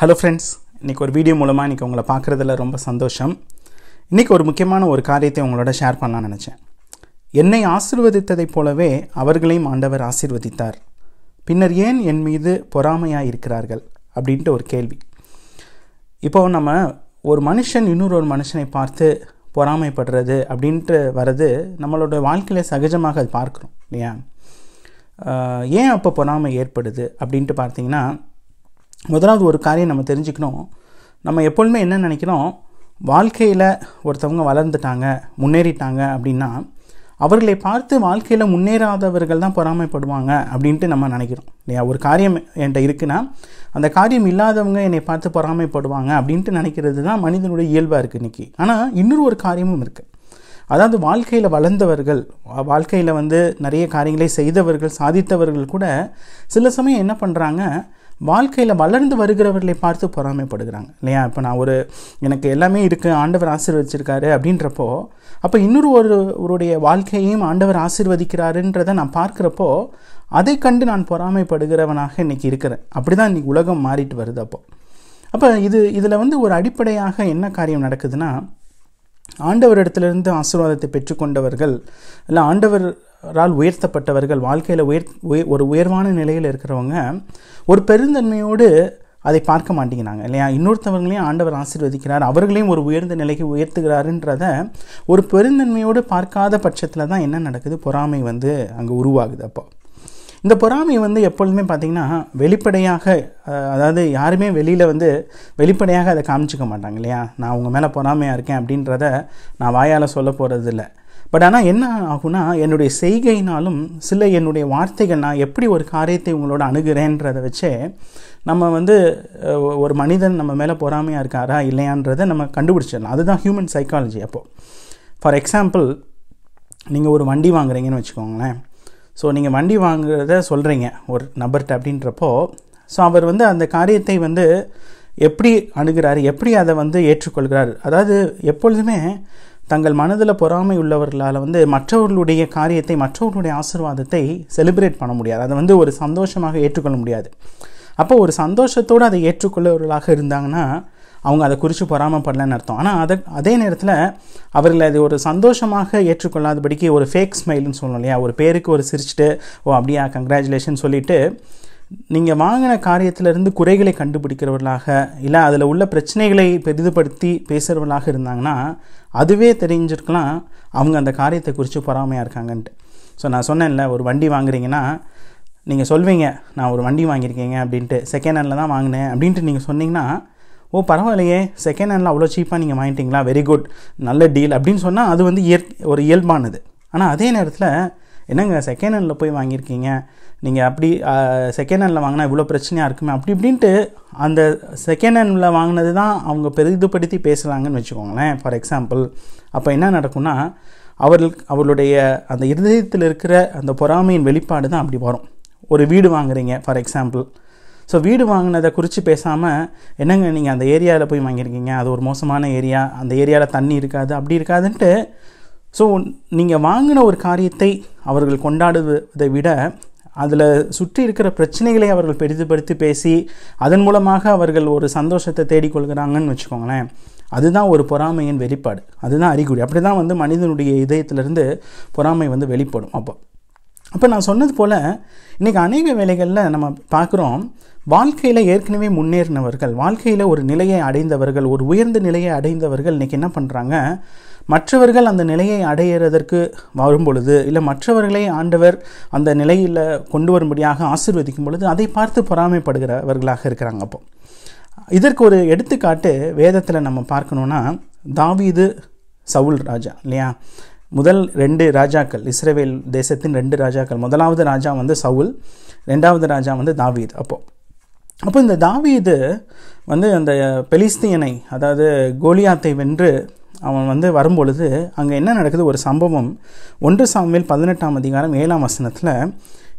hello friends இன்றைக்கி ஒரு video மூலமாக இன்றைக்கி உங்களை பார்க்குறதுல ரொம்ப சந்தோஷம் இன்றைக்கி ஒரு முக்கியமான ஒரு காரியத்தை உங்களோட ஷேர் பண்ணலான்னு நினச்சேன் என்னை ஆசிர்வதித்ததைப் போலவே அவர்களையும் ஆண்டவர் ஆசிர்வதித்தார் பின்னர் ஏன் என் மீது பொறாமையாக இருக்கிறார்கள் அப்படின்ட்டு ஒரு கேள்வி இப்போ நம்ம ஒரு மனுஷன் இன்னொரு ஒரு மனுஷனை பார்த்து பொறாமைப்படுறது அப்படின்ட்டு வர்றது நம்மளோட வாழ்க்கையில் சகஜமாக அது பார்க்குறோம் இல்லையா ஏன் அப்போ பொறாமை ஏற்படுது அப்படின்ட்டு பார்த்தீங்கன்னா முதலாவது ஒரு காரியம் நம்ம தெரிஞ்சுக்கணும் நம்ம எப்பொழுதுமே என்ன நினைக்கிறோம் வாழ்க்கையில் ஒருத்தவங்க வளர்ந்துட்டாங்க முன்னேறிட்டாங்க அப்படின்னா அவர்களை பார்த்து வாழ்க்கையில் முன்னேறாதவர்கள் தான் பொறாமைப்படுவாங்க அப்படின்ட்டு நம்ம நினைக்கிறோம் இல்லையா ஒரு காரியம் என்கிட்ட இருக்குன்னா அந்த காரியம் இல்லாதவங்க என்னை பார்த்து பொறாமைப்படுவாங்க அப்படின்ட்டு நினைக்கிறது தான் மனிதனுடைய இயல்பாக இருக்குது இன்றைக்கி ஆனால் இன்னொரு ஒரு காரியமும் இருக்குது அதாவது வாழ்க்கையில் வளர்ந்தவர்கள் வாழ்க்கையில் வந்து நிறைய காரியங்களை செய்தவர்கள் சாதித்தவர்கள் கூட சில சமயம் என்ன பண்ணுறாங்க வாழ்க்கையில் வளர்ந்து வருகிறவர்களை பார்த்து பொறாமைப்படுகிறாங்க இல்லையா இப்போ நான் ஒரு எனக்கு எல்லாமே இருக்குது ஆண்டவர் ஆசீர்வதிச்சிருக்காரு அப்படின்றப்போ அப்போ இன்னொரு ஒருவருடைய வாழ்க்கையையும் ஆண்டவர் ஆசீர்வதிக்கிறாருன்றதை நான் பார்க்குறப்போ அதை கண்டு நான் பொறாமைப்படுகிறவனாக இன்றைக்கி இருக்கிறேன் அப்படி தான் இன்றைக்கி உலகம் மாறிட்டு வருது அப்போ அப்போ இது இதில் வந்து ஒரு அடிப்படையாக என்ன காரியம் நடக்குதுன்னா ஆண்டவரிடத்திலிருந்து ஆசீர்வாதத்தை பெற்றுக்கொண்டவர்கள் இல்லை ஆண்டவர் ரால் உயர்த்தப்பட்டவர்கள் வாழ்க்கையில் உயர் ஒரு உயர்வான நிலையில் இருக்கிறவங்க ஒரு பெருந்தன்மையோடு அதை பார்க்க மாட்டேங்கிறாங்க இல்லையா இன்னொருத்தவங்களையும் ஆண்டவர் ஆசீர்வதிக்கிறார் அவர்களையும் ஒரு உயர்ந்த நிலைக்கு உயர்த்துகிறாருன்றத ஒரு பெருந்தன்மையோடு பார்க்காத பட்சத்தில் தான் என்ன நடக்குது பொறாமை வந்து அங்கே உருவாகுது அப்போ இந்த பொறாமை வந்து எப்பொழுதுமே பார்த்திங்கன்னா வெளிப்படையாக அதாவது யாருமே வெளியில் வந்து வெளிப்படையாக அதை காமிச்சிக்க மாட்டாங்க இல்லையா நான் உங்கள் மேலே பொறாமையாக இருக்கேன் அப்படின்றத நான் வாயால் சொல்ல போகிறது இல்லை பட் ஆனால் என்ன ஆகுனா என்னுடைய செய்கையினாலும் சில என்னுடைய வார்த்தைகள் நான் எப்படி ஒரு காரியத்தை உங்களோட அணுகிறேன்றதை வச்சே நம்ம வந்து ஒரு மனிதன் நம்ம மேலே பொறாமையாக இருக்காரா இல்லையான்றதை நம்ம கண்டுபிடிச்சிடலாம் அதுதான் ஹியூமன் சைக்காலஜி அப்போது ஃபார் எக்ஸாம்பிள் நீங்கள் ஒரு வண்டி வாங்குறீங்கன்னு வச்சுக்கோங்களேன் ஸோ நீங்கள் வண்டி வாங்குறத சொல்கிறீங்க ஒரு நபர்கிட்ட அப்படின்றப்போ ஸோ அவர் வந்து அந்த காரியத்தை வந்து எப்படி அணுகிறாரு எப்படி அதை வந்து ஏற்றுக்கொள்கிறார் அதாவது எப்பொழுதுமே தங்கள் மனதில் பொறாமை உள்ளவர்களால் வந்து மற்றவர்களுடைய காரியத்தை மற்றவர்களுடைய ஆசிர்வாதத்தை செலிப்ரேட் பண்ண முடியாது அதை வந்து ஒரு சந்தோஷமாக ஏற்றுக்கொள்ள முடியாது அப்போ ஒரு சந்தோஷத்தோடு அதை ஏற்றுக்கொள்ளவர்களாக இருந்தாங்கன்னா அவங்க அதை குறித்து பொறாமப்படலன்னு அர்த்தம் ஆனால் அதை அதே நேரத்தில் அவர்களை அது ஒரு சந்தோஷமாக ஏற்றுக்கொள்ளாதபடிக்கு ஒரு ஃபேக் ஸ்மைல்னு சொல்லணும் இல்லையா ஒரு பேருக்கு ஒரு சிரிச்சுட்டு ஓ அப்படியா கங்க்ராச்சுலேஷன் சொல்லிவிட்டு நீங்கள் வாங்கின காரியத்திலிருந்து குறைகளை கண்டுபிடிக்கிறவர்களாக இல்லை அதில் உள்ள பிரச்சனைகளை பெரிதுபடுத்தி பேசுகிறவர்களாக இருந்தாங்கன்னா அதுவே தெரிஞ்சிருக்கலாம் அவங்க அந்த காரியத்தை குறித்து பொறாமையாக இருக்காங்கன்ட்டு ஸோ நான் சொன்னேன்ல ஒரு வண்டி வாங்குறீங்கன்னா நீங்கள் சொல்வீங்க நான் ஒரு வண்டி வாங்கியிருக்கேங்க அப்படின்ட்டு செகண்ட் ஹேண்டில் தான் வாங்கினேன் அப்படின்ட்டு நீங்கள் சொன்னீங்கன்னா ஓ பரவாயில்லையே செகண்ட் ஹேண்டில் அவ்வளோ சீப்பாக நீங்கள் வாங்கிட்டீங்களா வெரி குட் நல்ல டீல் அப்படின்னு சொன்னால் அது வந்து இயற் ஒரு இயல்பானது ஆனால் அதே நேரத்தில் என்னங்க செகண்ட் ஹேண்டில் போய் வாங்கியிருக்கீங்க நீங்கள் அப்படி செகண்ட் ஹேண்டில் வாங்கினா இவ்வளோ பிரச்சனையாக இருக்குமே அப்படி இப்படின்ட்டு அந்த செகண்ட் ஹேண்டில் வாங்கினது தான் அவங்க பெரிதுபடுத்தி பேசுகிறாங்கன்னு வச்சுக்கோங்களேன் ஃபார் எக்ஸாம்பிள் அப்போ என்ன நடக்கும்னா அவர்களுக்கு அவளுடைய அந்த இருதயத்தில் இருக்கிற அந்த பொறாமையின் வெளிப்பாடு தான் அப்படி வரும் ஒரு வீடு வாங்குறீங்க ஃபார் எக்ஸாம்பிள் ஸோ வீடு வாங்கினதை குறித்து பேசாமல் என்னங்க நீங்கள் அந்த ஏரியாவில் போய் வாங்கியிருக்கீங்க அது ஒரு மோசமான ஏரியா அந்த ஏரியாவில் தண்ணி இருக்காது அப்படி இருக்காதுன்ட்டு ஸோ நீங்கள் வாங்கின ஒரு காரியத்தை அவர்கள் கொண்டாடுவதை விட அதில் சுற்றி இருக்கிற பிரச்சனைகளை அவர்கள் பெரிதுபடுத்தி பேசி அதன் மூலமாக அவர்கள் ஒரு சந்தோஷத்தை தேடிக்கொள்கிறாங்கன்னு வச்சுக்கோங்களேன் அதுதான் ஒரு பொறாமையின் வெளிப்பாடு அதுதான் அறிகுறி அப்படி தான் வந்து மனிதனுடைய இதயத்திலிருந்து பொறாமை வந்து வெளிப்படும் அப்போ அப்போ நான் சொன்னது போல் இன்றைக்கி அநேக வேலைகளில் நம்ம பார்க்குறோம் வாழ்க்கையில் ஏற்கனவே முன்னேறினவர்கள் வாழ்க்கையில் ஒரு நிலையை அடைந்தவர்கள் ஒரு உயர்ந்த நிலையை அடைந்தவர்கள் இன்றைக்கி என்ன பண்ணுறாங்க மற்றவர்கள் அந்த நிலையை அடையிறதற்கு வரும் பொழுது இல்லை மற்றவர்களை ஆண்டவர் அந்த நிலையில் கொண்டு வரும்படியாக ஆசிர்வதிக்கும் பொழுது அதை பார்த்து பொறாமைப்படுகிறவர்களாக இருக்கிறாங்க அப்போ இதற்கு ஒரு எடுத்துக்காட்டு வேதத்தில் நம்ம பார்க்கணுன்னா தாவீது சவுல் ராஜா இல்லையா முதல் ரெண்டு ராஜாக்கள் இஸ்ரேவேல் தேசத்தின் ரெண்டு ராஜாக்கள் முதலாவது ராஜா வந்து சவுல் ரெண்டாவது ராஜா வந்து தாவீது அப்போது அப்போ இந்த தாவீது வந்து அந்த பெலிஸ்தீனை அதாவது கோலியாத்தை வென்று அவன் வந்து வரும்பொழுது அங்கே என்ன நடக்குது ஒரு சம்பவம் ஒன்று சாமியில் பதினெட்டாம் அதிகாரம் ஏழாம் வசனத்தில்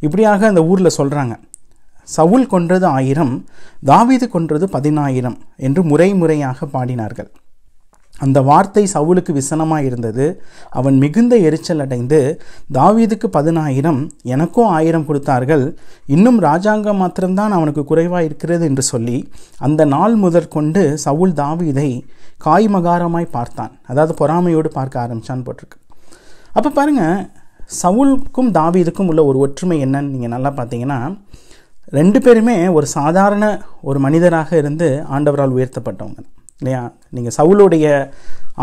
இப்படியாக அந்த ஊரில் சொல்கிறாங்க சவுல் கொன்றது ஆயிரம் தாவீது கொன்றது பதினாயிரம் என்று முறை முறையாக பாடினார்கள் அந்த வார்த்தை சவுலுக்கு விசனமாக இருந்தது அவன் மிகுந்த எரிச்சல் அடைந்து தாவீதுக்கு பதினாயிரம் எனக்கும் ஆயிரம் கொடுத்தார்கள் இன்னும் ராஜாங்கம் மாத்திரம்தான் அவனுக்கு குறைவாக இருக்கிறது என்று சொல்லி அந்த நாள் முதற்கொண்டு சவுல் தாவீதை காய்மகாரமாய் பார்த்தான் அதாவது பொறாமையோடு பார்க்க ஆரம்பித்தான் போட்டிருக்கு அப்போ பாருங்கள் சவுலுக்கும் தாவீதுக்கும் உள்ள ஒரு ஒற்றுமை என்னன்னு நீங்கள் நல்லா பார்த்தீங்கன்னா ரெண்டு பேருமே ஒரு சாதாரண ஒரு மனிதராக இருந்து ஆண்டவரால் உயர்த்தப்பட்டவங்க இல்லையா நீங்கள் சவுளுடைய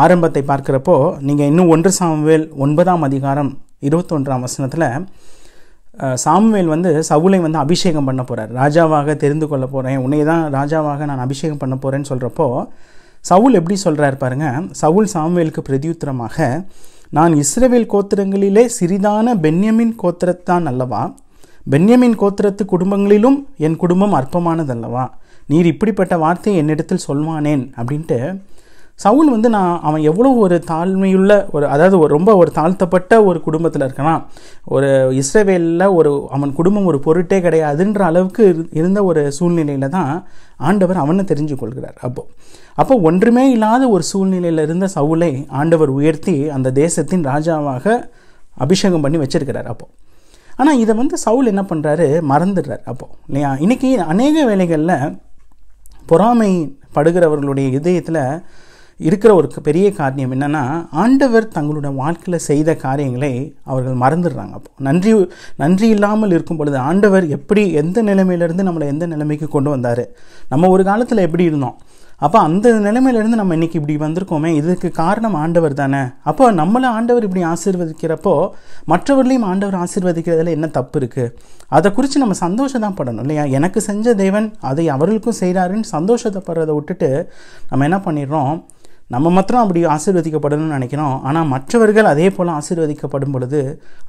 ஆரம்பத்தை பார்க்குறப்போ நீங்கள் இன்னும் ஒன்று சாமுவேல் ஒன்பதாம் அதிகாரம் இருபத்தொன்றாம் வசனத்தில் சாமுவேல் வந்து சவுளை வந்து அபிஷேகம் பண்ண போகிறார் ராஜாவாக தெரிந்து கொள்ள போகிறேன் உன்னை தான் ராஜாவாக நான் அபிஷேகம் பண்ண போகிறேன்னு சொல்கிறப்போ சவுல் எப்படி சொல்கிறார் பாருங்கள் சவுல் சாமுவேலுக்கு பிரதியுத்தரமாக நான் இஸ்ரேவேல் கோத்திரங்களிலே சிறிதான பென்யமின் கோத்திரத்தான் அல்லவா பென்யமின் கோத்திரத்து குடும்பங்களிலும் என் குடும்பம் அற்பமானதல்லவா நீர் இப்படிப்பட்ட வார்த்தையை என்னிடத்தில் சொல்வானேன் அப்படின்ட்டு சவுல் வந்து நான் அவன் எவ்வளோ ஒரு தாழ்மையுள்ள ஒரு அதாவது ஒரு ரொம்ப ஒரு தாழ்த்தப்பட்ட ஒரு குடும்பத்தில் இருக்கான் ஒரு இஸ்ரேவேலில் ஒரு அவன் குடும்பம் ஒரு பொருட்டே கிடையாதுன்ற அளவுக்கு இருந்த ஒரு சூழ்நிலையில் தான் ஆண்டவர் அவனை தெரிஞ்சு கொள்கிறார் அப்போது அப்போ ஒன்றுமே இல்லாத ஒரு சூழ்நிலையில் இருந்த சவுலை ஆண்டவர் உயர்த்தி அந்த தேசத்தின் ராஜாவாக அபிஷேகம் பண்ணி வச்சிருக்கிறார் அப்போது ஆனால் இதை வந்து சவுல் என்ன பண்ணுறாரு மறந்துடுறார் அப்போது இல்லையா இன்றைக்கி அநேக வேலைகளில் பொறாமை படுகிறவர்களுடைய இதயத்தில் இருக்கிற ஒரு பெரிய காரியம் என்னென்னா ஆண்டவர் தங்களோட வாழ்க்கையில் செய்த காரியங்களை அவர்கள் மறந்துடுறாங்க அப்போ நன்றி நன்றி இல்லாமல் இருக்கும் பொழுது ஆண்டவர் எப்படி எந்த நிலைமையிலேருந்து நம்மளை எந்த நிலைமைக்கு கொண்டு வந்தார் நம்ம ஒரு காலத்தில் எப்படி இருந்தோம் அப்போ அந்த நிலைமையிலேருந்து நம்ம இன்றைக்கி இப்படி வந்திருக்கோமே இதுக்கு காரணம் ஆண்டவர் தானே அப்போ நம்மளை ஆண்டவர் இப்படி ஆசீர்வதிக்கிறப்போ மற்றவர்களையும் ஆண்டவர் ஆசீர்வதிக்கிறதுல என்ன தப்பு இருக்குது அதை குறித்து நம்ம சந்தோஷம் தான் படணும் இல்லையா எனக்கு செஞ்ச தேவன் அதை அவர்களுக்கும் செய்கிறாருன்னு சந்தோஷத்தைப்படுறதை விட்டுட்டு நம்ம என்ன பண்ணிடுறோம் நம்ம மாத்திரம் அப்படி ஆசீர்வதிக்கப்படணும்னு நினைக்கிறோம் ஆனால் மற்றவர்கள் அதே போல் ஆசீர்வதிக்கப்படும் பொழுது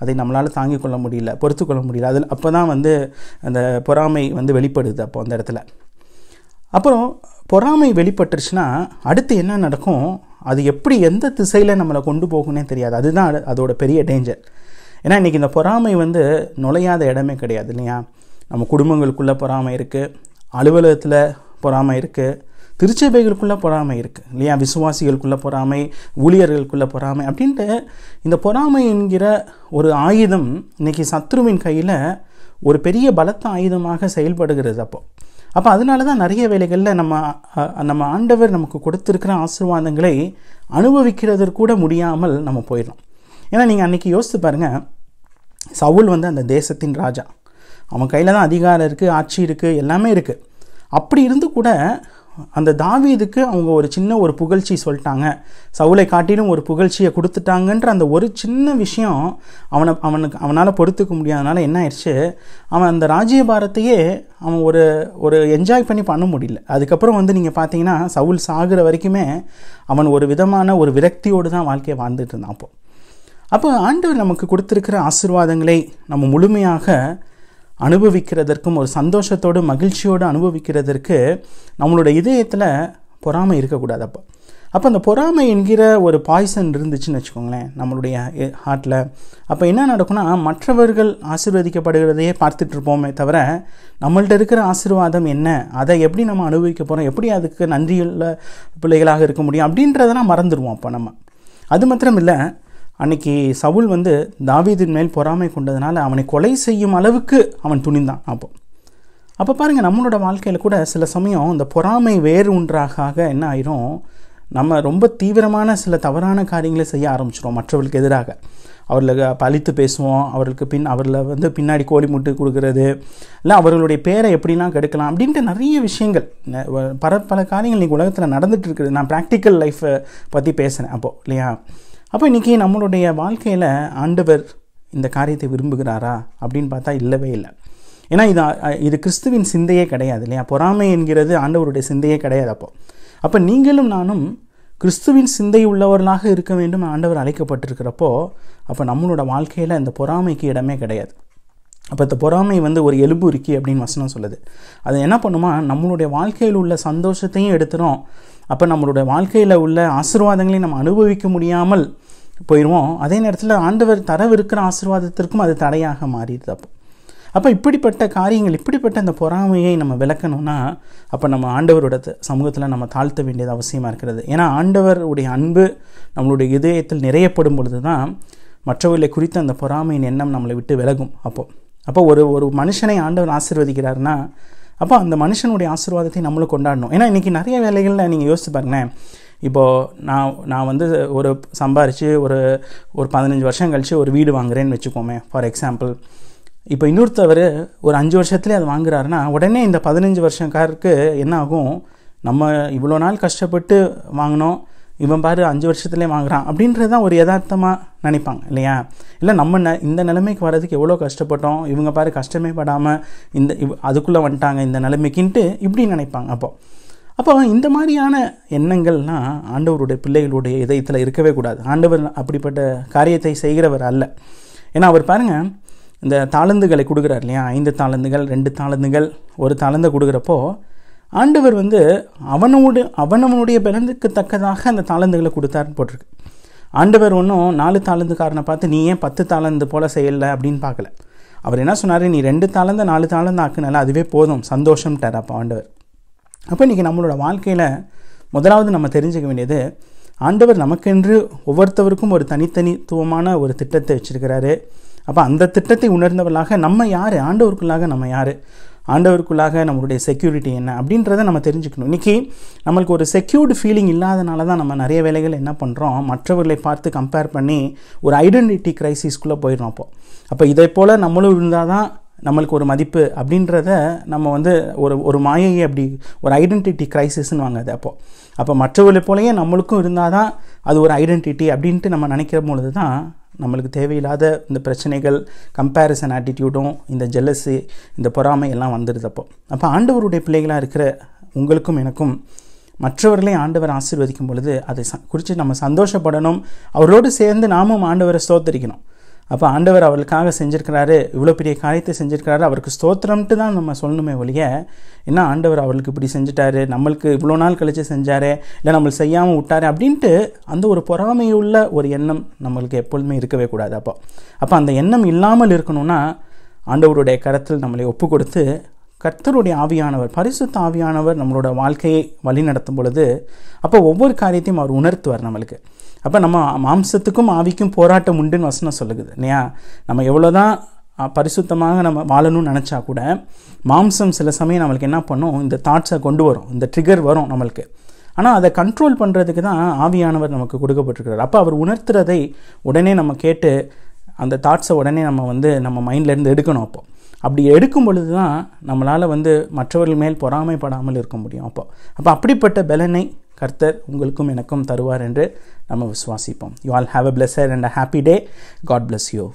அதை நம்மளால் தாங்கிக் கொள்ள முடியல பொறுத்து கொள்ள முடியல அதில் அப்போ தான் வந்து அந்த பொறாமை வந்து வெளிப்படுது அப்போ அந்த இடத்துல அப்புறம் பொறாமை வெளிப்பட்டுருச்சுன்னா அடுத்து என்ன நடக்கும் அது எப்படி எந்த திசையில் நம்மளை கொண்டு போகும்னே தெரியாது அதுதான் அதோட பெரிய டேஞ்சர் ஏன்னா இன்றைக்கி இந்த பொறாமை வந்து நுழையாத இடமே கிடையாது இல்லையா நம்ம குடும்பங்களுக்குள்ளே பொறாமை இருக்குது அலுவலகத்தில் பொறாமை இருக்குது திருச்சபைகளுக்குள்ளே பொறாமை இருக்குது இல்லையா விசுவாசிகளுக்குள்ளே பொறாமை ஊழியர்களுக்குள்ளே பொறாமை அப்படின்ட்டு இந்த பொறாமை என்கிற ஒரு ஆயுதம் இன்றைக்கி சத்ருவின் கையில் ஒரு பெரிய பலத்த ஆயுதமாக செயல்படுகிறது அப்போது அப்போ அதனால தான் நிறைய வேலைகளில் நம்ம நம்ம ஆண்டவர் நமக்கு கொடுத்துருக்கிற ஆசீர்வாதங்களை அனுபவிக்கிறது கூட முடியாமல் நம்ம போயிடலாம் ஏன்னா நீங்கள் அன்றைக்கி யோசித்து பாருங்கள் சவுல் வந்து அந்த தேசத்தின் ராஜா அவன் கையில் தான் அதிகாரம் இருக்குது ஆட்சி இருக்குது எல்லாமே இருக்குது அப்படி இருந்து கூட அந்த தாவீதுக்கு அவங்க ஒரு சின்ன ஒரு புகழ்ச்சி சொல்லிட்டாங்க சவுளை காட்டிலும் ஒரு புகழ்ச்சியை கொடுத்துட்டாங்கன்ற அந்த ஒரு சின்ன விஷயம் அவனை அவனுக்கு அவனால் பொறுத்துக்க முடியாதனால என்ன ஆயிடுச்சு அவன் அந்த ராஜ்யபாரத்தையே அவன் ஒரு ஒரு என்ஜாய் பண்ணி பண்ண முடியல அதுக்கப்புறம் வந்து நீங்கள் பார்த்தீங்கன்னா சவுல் சாகிற வரைக்குமே அவன் ஒரு விதமான ஒரு விரக்தியோடு தான் வாழ்க்கையை வாழ்ந்துட்டு இருந்தான் அப்போது அப்போ ஆண்டவர் நமக்கு கொடுத்துருக்கிற ஆசிர்வாதங்களை நம்ம முழுமையாக அனுபவிக்கிறதற்கும் ஒரு சந்தோஷத்தோடு மகிழ்ச்சியோடு அனுபவிக்கிறதற்கு நம்மளோட இதயத்தில் பொறாமை இருக்கக்கூடாது அப்போ அப்போ அந்த பொறாமை என்கிற ஒரு பாய்சன் இருந்துச்சுன்னு வச்சுக்கோங்களேன் நம்மளுடைய ஹார்ட்டில் அப்போ என்ன நடக்கும்னா மற்றவர்கள் ஆசீர்வதிக்கப்படுகிறதையே பார்த்துட்டு இருப்போமே தவிர நம்மள்ட்ட இருக்கிற ஆசிர்வாதம் என்ன அதை எப்படி நம்ம அனுபவிக்க போகிறோம் எப்படி அதுக்கு நன்றியுள்ள பிள்ளைகளாக இருக்க முடியும் அப்படின்றதெல்லாம் மறந்துடுவோம் அப்போ நம்ம அது மாத்திரம் இல்லை அன்னைக்கு சவுல் வந்து தாவீதின் மேல் பொறாமை கொண்டதுனால அவனை கொலை செய்யும் அளவுக்கு அவன் துணிந்தான் அப்போ அப்போ பாருங்கள் நம்மளோட வாழ்க்கையில் கூட சில சமயம் இந்த பொறாமை வேறு ஒன்றாக என்ன ஆயிரும் நம்ம ரொம்ப தீவிரமான சில தவறான காரியங்களை செய்ய ஆரம்பிச்சிடும் மற்றவர்களுக்கு எதிராக அவர்களை பழித்து பேசுவோம் அவர்களுக்கு பின் அவர்களை வந்து பின்னாடி கோழி முட்டு கொடுக்கறது இல்லை அவர்களுடைய பேரை எப்படிலாம் கெடுக்கலாம் அப்படின்ட்டு நிறைய விஷயங்கள் பல பல காரியங்கள் நீங்கள் உலகத்தில் நடந்துகிட்டு இருக்குது நான் ப்ராக்டிக்கல் லைஃப்பை பற்றி பேசுகிறேன் அப்போது இல்லையா அப்போ இன்றைக்கி நம்மளுடைய வாழ்க்கையில் ஆண்டவர் இந்த காரியத்தை விரும்புகிறாரா அப்படின்னு பார்த்தா இல்லவே இல்லை ஏன்னா இது இது கிறிஸ்துவின் சிந்தையே கிடையாது இல்லையா பொறாமை என்கிறது ஆண்டவருடைய சிந்தையே கிடையாது அப்போ அப்போ நீங்களும் நானும் கிறிஸ்துவின் சிந்தை உள்ளவர்களாக இருக்க வேண்டும் ஆண்டவர் அழைக்கப்பட்டிருக்கிறப்போ அப்போ நம்மளோட வாழ்க்கையில் இந்த பொறாமைக்கு இடமே கிடையாது அப்போ இந்த பொறாமை வந்து ஒரு எலும்பு இருக்கி அப்படின்னு வசனம் சொல்லுது அது என்ன பண்ணுமா நம்மளுடைய வாழ்க்கையில் உள்ள சந்தோஷத்தையும் எடுத்துகிறோம் அப்போ நம்மளுடைய வாழ்க்கையில் உள்ள ஆசிர்வாதங்களை நம்ம அனுபவிக்க முடியாமல் போயிடுவோம் அதே நேரத்தில் ஆண்டவர் தரவிருக்கிற ஆசிர்வாதத்திற்கும் அது தடையாக மாறிடுது அப்போ அப்போ இப்படிப்பட்ட காரியங்கள் இப்படிப்பட்ட அந்த பொறாமையை நம்ம விளக்கணும்னா அப்போ நம்ம ஆண்டவரோட சமூகத்தில் நம்ம தாழ்த்த வேண்டியது அவசியமாக இருக்கிறது ஏன்னா ஆண்டவருடைய அன்பு நம்மளுடைய இதயத்தில் நிறையப்படும் பொழுது தான் மற்றவர்களை குறித்த அந்த பொறாமையின் எண்ணம் நம்மளை விட்டு விலகும் அப்போது அப்போ ஒரு ஒரு மனுஷனை ஆண்டவர் ஆசிர்வதிக்கிறாருன்னா அப்போ அந்த மனுஷனுடைய ஆசீர்வாதத்தை நம்மளும் கொண்டாடணும் ஏன்னா இன்றைக்கி நிறைய வேலைகளில் நீங்கள் யோசிச்சு பாருங்களேன் இப்போது நான் நான் வந்து ஒரு சம்பாரித்து ஒரு ஒரு பதினஞ்சு வருஷம் கழித்து ஒரு வீடு வாங்குறேன்னு வச்சுக்கோமே ஃபார் எக்ஸாம்பிள் இப்போ இன்னொருத்தவர் ஒரு அஞ்சு வருஷத்துலேயே அது வாங்குறாருன்னா உடனே இந்த பதினஞ்சு வருஷக்காருக்கு என்ன ஆகும் நம்ம இவ்வளோ நாள் கஷ்டப்பட்டு வாங்கினோம் இவன் பாரு அஞ்சு வருஷத்துலேயே வாங்குறான் அப்படின்றது தான் ஒரு யதார்த்தமாக நினைப்பாங்க இல்லையா இல்லை நம்ம ந இந்த நிலைமைக்கு வர்றதுக்கு எவ்வளோ கஷ்டப்பட்டோம் இவங்க பாரு கஷ்டமே படாமல் இந்த இவ் அதுக்குள்ளே வந்துட்டாங்க இந்த நிலைமைக்குன்ட்டு இப்படி நினைப்பாங்க அப்போது அப்போ இந்த மாதிரியான எண்ணங்கள்லாம் ஆண்டவருடைய பிள்ளைகளுடைய இதயத்தில் இருக்கவே கூடாது ஆண்டவர் அப்படிப்பட்ட காரியத்தை செய்கிறவர் அல்ல ஏன்னா அவர் பாருங்கள் இந்த தாளந்துகளை கொடுக்குறார் இல்லையா ஐந்து தாளந்துகள் ரெண்டு தாளந்துகள் ஒரு தாளந்தை கொடுக்குறப்போ ஆண்டவர் வந்து அவனோடு அவனவனுடைய பலனுக்கு தக்கதாக அந்த தாளந்துகளை கொடுத்தாருன்னு போட்டிருக்கு ஆண்டவர் ஒன்றும் நாலு தாளந்துக்காரனை பார்த்து நீ ஏன் பத்து தாளந்து போல் செய்யலை அப்படின்னு பார்க்கல அவர் என்ன சொன்னார் நீ ரெண்டு தாளந்த நாலு தாளந்து ஆக்குனால அதுவே போதும் சந்தோஷம்ட்டார் அப்போ ஆண்டவர் அப்போ இன்றைக்கி நம்மளோட வாழ்க்கையில் முதலாவது நம்ம தெரிஞ்சுக்க வேண்டியது ஆண்டவர் நமக்கென்று ஒவ்வொருத்தவருக்கும் ஒரு தனித்தனித்துவமான ஒரு திட்டத்தை வச்சுருக்கிறாரு அப்போ அந்த திட்டத்தை உணர்ந்தவர்களாக நம்ம யார் ஆண்டவருக்குள்ளாக நம்ம யார் ஆண்டவருக்குள்ளாக நம்மளுடைய செக்யூரிட்டி என்ன அப்படின்றத நம்ம தெரிஞ்சுக்கணும் இன்றைக்கி நம்மளுக்கு ஒரு செக்யூர்டு ஃபீலிங் இல்லாதனால தான் நம்ம நிறைய வேலைகள் என்ன பண்ணுறோம் மற்றவர்களை பார்த்து கம்பேர் பண்ணி ஒரு ஐடென்டிட்டி க்ரைசிஸ்க்குள்ளே போயிடும் அப்போ அப்போ இதை போல் நம்மளும் இருந்தால் தான் நம்மளுக்கு ஒரு மதிப்பு அப்படின்றத நம்ம வந்து ஒரு ஒரு மாயையை அப்படி ஒரு ஐடென்டிட்டி க்ரைசிஸ்ன்னு வாங்க அது அப்போது அப்போ மற்றவர்களை போலயே நம்மளுக்கும் இருந்தால் தான் அது ஒரு ஐடென்டிட்டி அப்படின்ட்டு நம்ம நினைக்கிற பொழுது தான் நம்மளுக்கு தேவையில்லாத இந்த பிரச்சனைகள் கம்பேரிசன் ஆட்டிடியூடும் இந்த ஜெல்லஸு இந்த பொறாமை எல்லாம் வந்துடுது அப்போ அப்போ ஆண்டவருடைய பிள்ளைகளாக இருக்கிற உங்களுக்கும் எனக்கும் மற்றவர்களை ஆண்டவர் ஆசீர்வதிக்கும் பொழுது அதை குறித்து நம்ம சந்தோஷப்படணும் அவரோடு சேர்ந்து நாமும் ஆண்டவரை சோத்தரிக்கணும் அப்போ ஆண்டவர் அவளுக்காக செஞ்சுருக்கிறாரு இவ்வளோ பெரிய காரியத்தை செஞ்சுருக்கிறாரு அவருக்கு ஸ்தோத்திரம்ட்டு தான் நம்ம சொல்லணுமே ஒழிய என்ன ஆண்டவர் அவளுக்கு இப்படி செஞ்சுட்டாரு நம்மளுக்கு இவ்வளோ நாள் கழித்து செஞ்சார் இல்லை நம்மளை செய்யாமல் விட்டாரு அப்படின்ட்டு அந்த ஒரு பொறாமையுள்ள ஒரு எண்ணம் நம்மளுக்கு எப்பொழுதுமே இருக்கவே கூடாது அப்போ அப்போ அந்த எண்ணம் இல்லாமல் இருக்கணும்னா ஆண்டவருடைய கரத்தில் நம்மளை ஒப்பு கொடுத்து கர்த்தருடைய ஆவியானவர் பரிசுத்த ஆவியானவர் நம்மளோட வாழ்க்கையை வழி நடத்தும் பொழுது அப்போ ஒவ்வொரு காரியத்தையும் அவர் உணர்த்துவார் நம்மளுக்கு அப்போ நம்ம மாம்சத்துக்கும் ஆவிக்கும் போராட்டம் உண்டுன்னு வசனம் சொல்லுது இல்லையா நம்ம எவ்வளோ தான் பரிசுத்தமாக நம்ம வாழணும்னு நினச்சா கூட மாம்சம் சில சமயம் நம்மளுக்கு என்ன பண்ணும் இந்த தாட்ஸை கொண்டு வரும் இந்த ட்ரிகர் வரும் நம்மளுக்கு ஆனால் அதை கண்ட்ரோல் பண்ணுறதுக்கு தான் ஆவியானவர் நமக்கு கொடுக்கப்பட்டிருக்கிறார் அப்போ அவர் உணர்த்துறதை உடனே நம்ம கேட்டு அந்த தாட்ஸை உடனே நம்ம வந்து நம்ம மைண்ட்லேருந்து எடுக்கணும் அப்போது அப்படி எடுக்கும் பொழுது தான் நம்மளால் வந்து மற்றவர்கள் மேல் பொறாமைப்படாமல் இருக்க முடியும் அப்போ அப்போ அப்படிப்பட்ட பலனை கர்த்தர் உங்களுக்கும் எனக்கும் தருவார் என்று நம்ம விசுவாசிப்போம் you all have a pleasure and a happy day God bless you